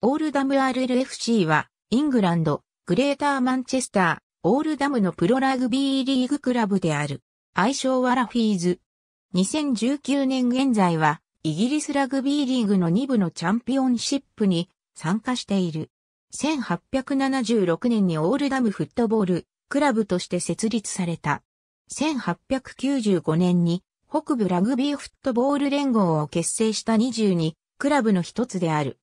オールダム RLFC は、イングランド、グレーターマンチェスター、オールダムのプロラグビーリーグクラブである。愛称はラフィーズ。2019年現在は、イギリスラグビーリーグの2部のチャンピオンシップに参加している。1876年にオールダムフットボール、クラブとして設立された。1895年に、北部ラグビーフットボール連合を結成した22、クラブの一つである。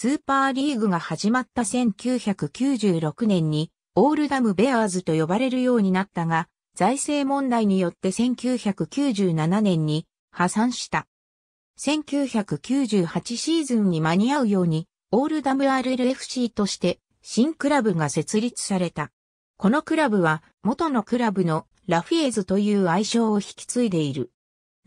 スーパーリーグが始まった1996年に、オールダムベアーズと呼ばれるようになったが、財政問題によって1997年に破産した。1998シーズンに間に合うように、オールダム RLFC として新クラブが設立された。このクラブは元のクラブのラフィエズという愛称を引き継いでいる。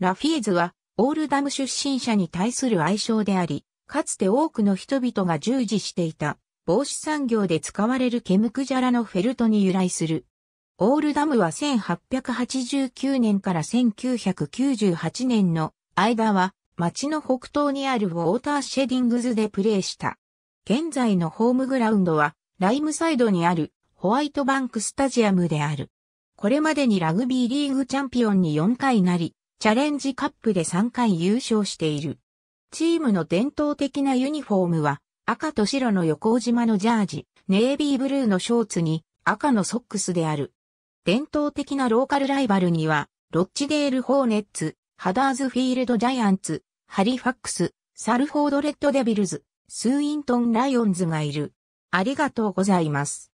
ラフィエズはオールダム出身者に対する愛称であり、かつて多くの人々が従事していた、帽子産業で使われるケムクジャラのフェルトに由来する。オールダムは1889年から1998年の間は町の北東にあるウォーターシェディングズでプレーした。現在のホームグラウンドはライムサイドにあるホワイトバンクスタジアムである。これまでにラグビーリーグチャンピオンに4回なり、チャレンジカップで3回優勝している。チームの伝統的なユニフォームは、赤と白の横島のジャージ、ネイビーブルーのショーツに赤のソックスである。伝統的なローカルライバルには、ロッチデール・ホーネッツ、ハダーズフィールド・ジャイアンツ、ハリファックス、サルフォード・レッド・デビルズ、スーイントン・ライオンズがいる。ありがとうございます。